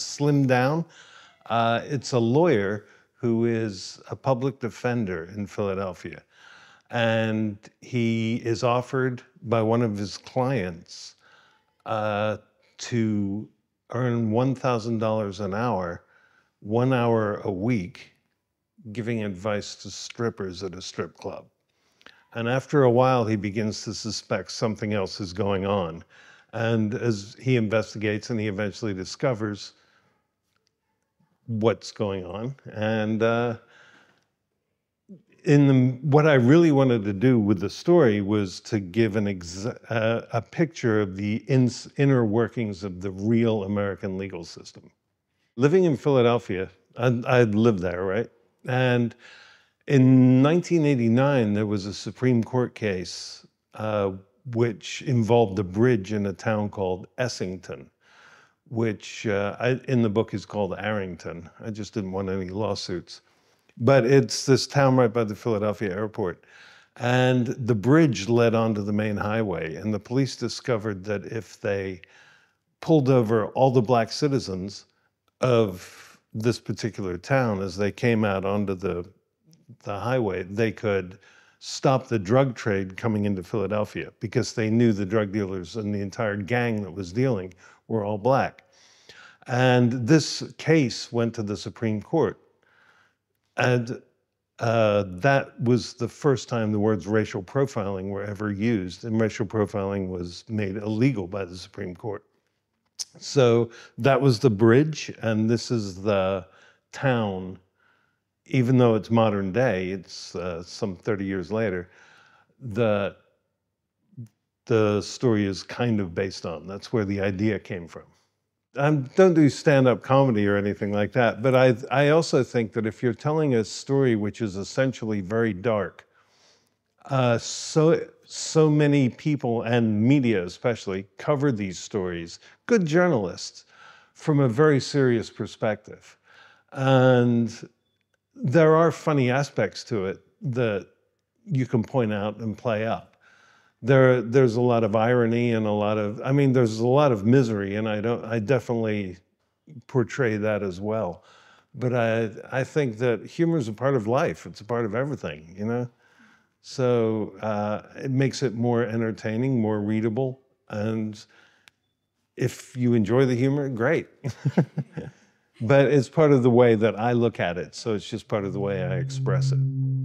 slimmed down. Uh, it's a lawyer who is a public defender in Philadelphia. And he is offered by one of his clients uh, to earn $1,000 an hour, one hour a week, giving advice to strippers at a strip club. And after a while, he begins to suspect something else is going on. And as he investigates and he eventually discovers what's going on. And uh, in the, what I really wanted to do with the story was to give an uh, a picture of the in inner workings of the real American legal system. Living in Philadelphia, I'd, I'd lived there, right? And in 1989, there was a Supreme Court case uh, which involved a bridge in a town called Essington which uh, I, in the book is called Arrington. I just didn't want any lawsuits. But it's this town right by the Philadelphia airport. And the bridge led onto the main highway. And the police discovered that if they pulled over all the black citizens of this particular town as they came out onto the, the highway, they could stop the drug trade coming into Philadelphia because they knew the drug dealers and the entire gang that was dealing were all black. And this case went to the Supreme Court. And uh, that was the first time the words racial profiling were ever used, and racial profiling was made illegal by the Supreme Court. So that was the bridge, and this is the town even though it's modern day, it's uh, some 30 years later, the, the story is kind of based on. That's where the idea came from. I um, don't do stand up comedy or anything like that, but I, I also think that if you're telling a story which is essentially very dark, uh, so, so many people and media especially cover these stories, good journalists, from a very serious perspective. And there are funny aspects to it that you can point out and play up. There, there's a lot of irony and a lot of, I mean, there's a lot of misery, and I don't, I definitely portray that as well. But I, I think that humor is a part of life. It's a part of everything, you know. So uh, it makes it more entertaining, more readable, and if you enjoy the humor, great. but it's part of the way that I look at it. So it's just part of the way I express it.